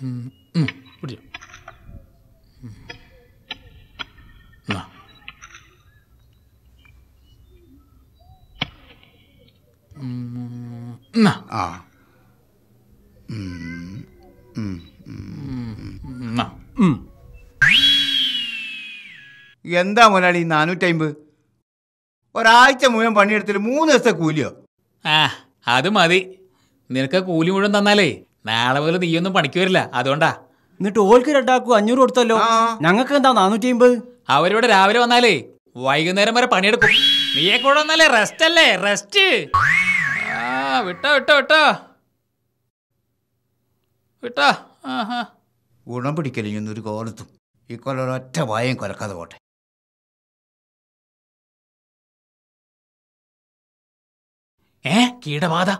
പിടിച്ചോ ആ എന്താ മുതലാളി നാനൂറ്റി അമ്പത് ഒരാഴ്ച മുഴുവൻ പണിയെടുത്തിട്ട് മൂന്ന് ദിവസത്തെ കൂലിയോ ആ അത് മതി നിനക്ക് കൂലി മുഴുവൻ തന്നാലേ നാളെ മുതൽ നീയൊന്നും പണിക്ക് വരില്ല അതുകൊണ്ടാ എന്നിട്ട് ഓൾക്ക് രണ്ടാക്കൂ അഞ്ഞൂറ് കൊടുത്തല്ലോ ഞങ്ങൾക്ക് എന്താ നാനൂറ്റി അമ്പത് അവരിവിടെ രാവിലെ വന്നാലേ വൈകുന്നേരം വരെ പണിയെടുക്കും നീയെ കൂടെ വന്നാലേ റെസ്റ്റ് അല്ലേ റെസ്റ്റ് ആ വിട്ടോ വിട്ടോ വിട്ടോ വിട്ടോ ആഹാ ഗുണം പിടിക്കലിഞ്ഞൊന്നും ഒരു കോലത്തും ഈ കൊല്ലം ഒറ്റ വായം കൊലക്കാതെ പോട്ടെ ഏ കീടബാധ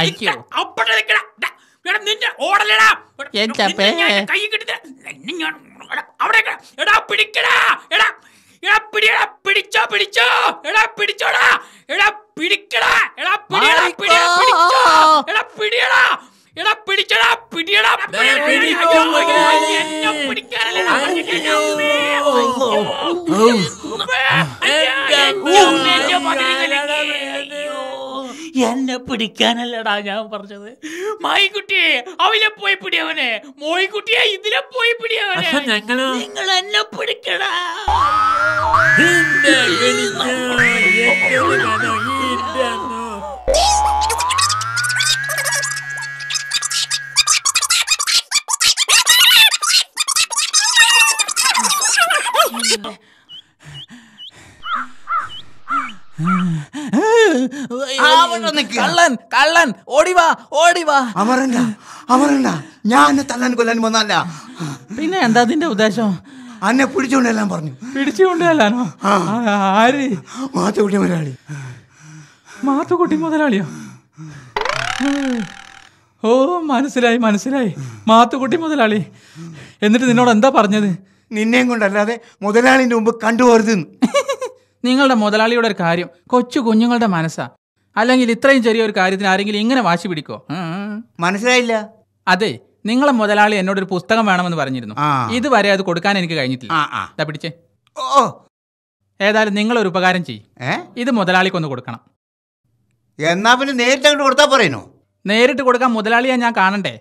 അയ്യോ എടാ നിന്റെ ഓടലടാ എന്താ കൈ എടാ പിടിക്കടാ എടാ പിടിച്ചോ പിടിച്ചോ എടാ പിടിച്ചോടാ എടാ പിടിക്കടാ എടാ പിടിച്ചോ എടാ പിടിയടാ എടാ പിടിച്ചടാ പിടിയടാ എന്നെ പിടിക്കാനല്ലടാ ഞാൻ പറഞ്ഞത് മായിക്കുട്ടിയെ അവനെ പോയി പിടിയവനെ മോയിക്കുട്ടിയെ ഇതിലെ പോയി പിടിയവനെ നിങ്ങൾ എന്നെ പിടിക്കടാ Oh. കള്ളൻ കള്ളൻ തല്ലാൻ വന്നല്ല പിന്നെ എന്താ അതിന്റെ ഉദ്ദേശം അന്നെ പിടിച്ചുകൊണ്ടെല്ലാം പറഞ്ഞു പിടിച്ചുകൊണ്ടല്ലാനോ ആര് മാത്തുകുട്ടി മുതലാളി മാത്തുകുട്ടി മുതലാളിയോ ഓ മനസ്സിലായി മനസ്സിലായി മാത്തുകുട്ടി മുതലാളി എന്നിട്ട് നിന്നോട് എന്താ പറഞ്ഞത് നിന്നെയും കൊണ്ടല്ലാതെ മുതലാളിന്റെ മുമ്പ് കണ്ടുപോരുത് നിങ്ങളുടെ മുതലാളിയുടെ ഒരു കാര്യം കൊച്ചു കുഞ്ഞുങ്ങളുടെ മനസ്സാ അല്ലെങ്കിൽ ഇത്രയും ചെറിയ ഒരു കാര്യത്തിന് ആരെങ്കിലും ഇങ്ങനെ വാശി പിടിക്കോ മനസ്സിലായില്ല അതെ നിങ്ങളെ മുതലാളി എന്നോട് ഒരു പുസ്തകം വേണമെന്ന് പറഞ്ഞിരുന്നു ഇതുവരെ അത് കൊടുക്കാൻ എനിക്ക് കഴിഞ്ഞിട്ടില്ല പിടിച്ചേ ഓ ഏതായാലും നിങ്ങൾ ഒരു ഉപകാരം ചെയ്യും ഇത് മുതലാളിക്കൊന്ന് കൊടുക്കണം എന്നാ പിന്നെ നേരിട്ട് അങ്ങോട്ട് കൊടുത്താ പറയുന്നു നേരിട്ട് കൊടുക്കാൻ മുതലാളിയാ ഞാൻ കാണണ്ടേ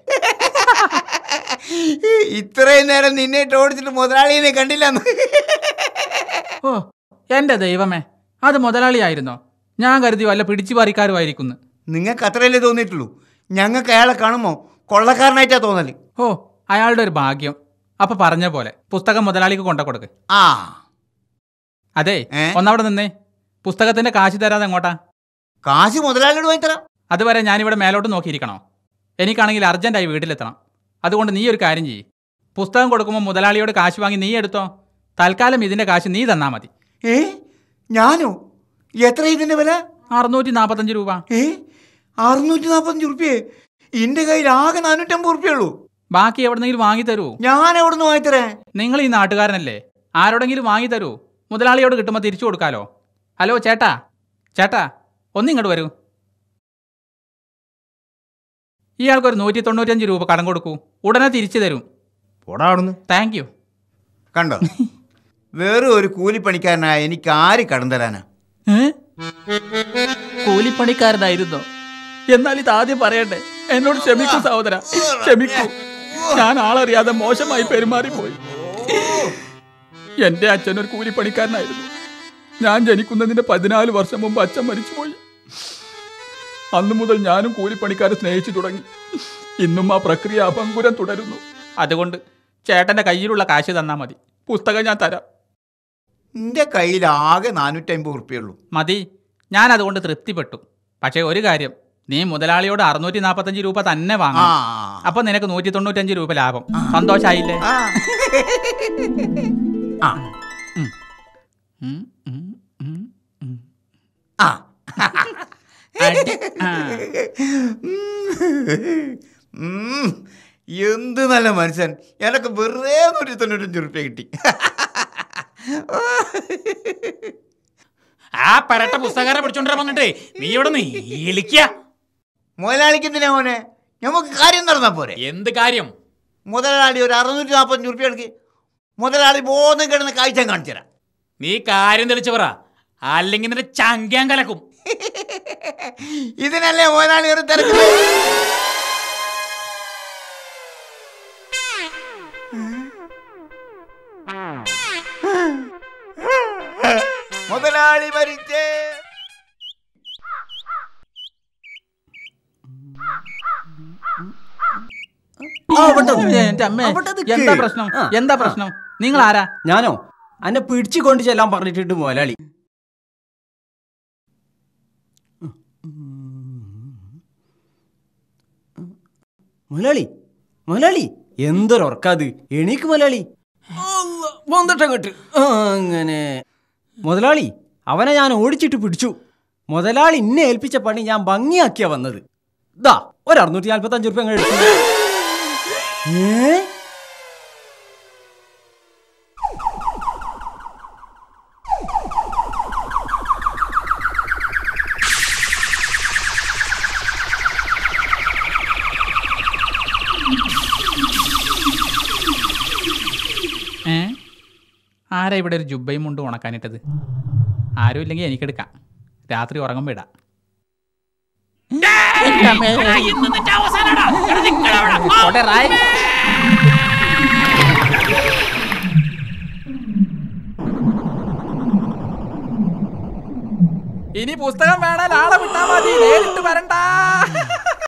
ഇത്രയും നേരം നിന്നെ ഓടിച്ചിട്ട് മുതലാളിയെ കണ്ടില്ല ഓ എന്റെ ദൈവമേ അത് മുതലാളിയായിരുന്നോ ഞാൻ കരുതി വല്ല പിടിച്ചുപാറിക്കാരുമായിരിക്കുന്നു നിങ്ങൾക്ക് അത്രയല്ലേ തോന്നിയിട്ടുള്ളൂ ഞങ്ങൾക്ക് അയാളെ കാണുമോ കൊള്ളക്കാരനായിട്ടാ തോന്നല് ഓ അയാളുടെ ഒരു ഭാഗ്യം അപ്പൊ പറഞ്ഞ പോലെ പുസ്തകം മുതലാളിക്ക് കൊണ്ട കൊടുക്ക് ആ അതെ ഒന്നവിടെ നിന്നേ പുസ്തകത്തിന്റെ കാശ് തരാതെ അങ്ങോട്ടാ കാശ് മുതലാളിയോട് പോയി തരാം അതുവരെ ഞാനിവിടെ മേലോട്ട് നോക്കിയിരിക്കണോ എനിക്കാണെങ്കിൽ അർജന്റായി വീട്ടിലെത്തണം അതുകൊണ്ട് നീ ഒരു കാര്യം ചെയ്യ് പുസ്തകം കൊടുക്കുമ്പോൾ മുതലാളിയോട് കാശ് വാങ്ങി നീ എടുത്തോ തൽക്കാലം ഇതിന്റെ കാശ് നീ തന്നാ മതി ഏ ഞാനോ എത്ര ഇതിന്റെ വില അറുന്നൂറ്റി നാപ്പത്തഞ്ച് രൂപ ഏ അറുന്നൂറ്റി നാപ്പത്തഞ്ച് റുപ്യേ എൻ്റെ കയ്യിൽ ആകെ നാനൂറ്റമ്പത് റുപ്യ ഉള്ളൂ ബാക്കി എവിടെന്നെങ്കിലും വാങ്ങി തരുമോ ഞാൻ എവിടെ നിന്ന് വാങ്ങി തരാം നിങ്ങൾ ഈ നാട്ടുകാരനല്ലേ ആരോടെങ്കിലും വാങ്ങി തരുമോ മുതലാളിയോട് കിട്ടുമ്പോ തിരിച്ചു കൊടുക്കാലോ ഹലോ ചേട്ടാ ചേട്ടാ ഒന്നിങ്ങോട്ട് വരൂ ഇയാൾക്ക് ഒരു നൂറ്റി തൊണ്ണൂറ്റഞ്ച് രൂപ കടം കൊടുക്കൂ ഉടനെ തിരിച്ചു തരും താങ്ക് യു കണ്ടോ വേറെ ഒരു കൂലിപ്പണിക്കാരനായ എനിക്ക് ആര് കടം തരാനാ കൂലിപ്പണിക്കാരനായിരുന്നോ എന്നാൽ ഇത് ആദ്യം പറയട്ടെ എന്നോട് ക്ഷമിക്കൂ സഹോദര ക്ഷമിക്കൂ ഞാൻ ആളറിയാതെ മോശമായി പെരുമാറിപ്പോയി എന്റെ അച്ഛൻ ഒരു കൂലിപ്പണിക്കാരനായിരുന്നു ഞാൻ ജനിക്കുന്നതിന്റെ പതിനാല് വർഷം മുമ്പ് അച്ഛൻ മരിച്ചു പോയി അന്നു മുതൽ ഞാനും കൂലിപ്പണിക്കാരെ സ്നേഹിച്ചു തുടങ്ങി ഇന്നും ആ പ്രക്രിയ അപങ്കുരം തുടരുന്നു അതുകൊണ്ട് ചേട്ടന്റെ കയ്യിലുള്ള കാശ് തന്നാൽ മതി പുസ്തകം ഞാൻ തരാം നിന്റെ കയ്യിലാകെ ആകെ നാനൂറ്റമ്പത് റുപ്യുള്ളൂ മതി ഞാൻ അതുകൊണ്ട് തൃപ്തിപ്പെട്ടു പക്ഷേ ഒരു കാര്യം നീ മുതലാളിയോട് അറുന്നൂറ്റി നാപ്പത്തഞ്ച് രൂപ തന്നെ വാങ്ങ അപ്പൊ നിനക്ക് നൂറ്റി തൊണ്ണൂറ്റഞ്ച് രൂപ ലാഭം സന്തോഷായില്ലേ എന്ത് നല്ല മനുഷ്യൻ എനക്ക് വെറുതെ നൂറ്റി തൊണ്ണൂറ്റഞ്ച് റുപ്യ കിട്ടി ആ പരട്ട പുസ്തകാരെ പിടിച്ചോണ്ടിരാൻ വന്നിട്ടേ നീ ഇവിടെ നീലിക്ക എന്തിനാ മോനെ നമുക്ക് കാര്യം നടന്നാ പോരെ എന്ത് കാര്യം മുതലാളി ഒരു അറുന്നൂറ്റി നാൽപ്പത്തഞ്ച് ഉറുപ്പ്യ മുതലാളി ബോധം കിടന്ന് കാഴ്ച കാണിച്ചു തരാം നീ കാര്യം തെളിച്ചു പറ അല്ലെങ്കിൽ നിന്റെ ചങ്കാൻ കലക്കും ഇതിനല്ലേ മുതലാളി ഒരു തിരക്ക് മുതലാളി മരിച്ചേ എന്താ പ്രശ്നം എന്താ പ്രശ്നം നിങ്ങൾ ആരാ ഞാനോ അന്നെ പിടിച്ചുകൊണ്ട് ചെല്ലാൻ പറഞ്ഞിട്ടുണ്ട് മുതലാളി മുതലാളി മുതലാളി എന്തൊരുറക്കാത് എണീക്ക് മുതലാളി അങ്ങനെ മുതലാളി അവനെ ഞാൻ ഓടിച്ചിട്ട് പിടിച്ചു മുതലാളി ഇന്നെ ഏൽപ്പിച്ച പണി ഞാൻ ഭംഗിയാക്കിയാ വന്നത് ഇതാ ഒരു അറുന്നൂറ്റി നാൽപ്പത്തഞ്ച് റുപ്യ എടുത്തു ആരാ ഇവിടെ ഒരു ജുബയും മുണ്ടും ഉണക്കാനിട്ടത് ആരും ഇല്ലെങ്കിൽ എനിക്കെടുക്കാം രാത്രി ഉറങ്ങുമ്പോ ഇടാം ഇനി പുസ്തകം വേണേൽ ആളെ വിട്ടാ മതി നേരിട്ട് വരണ്ട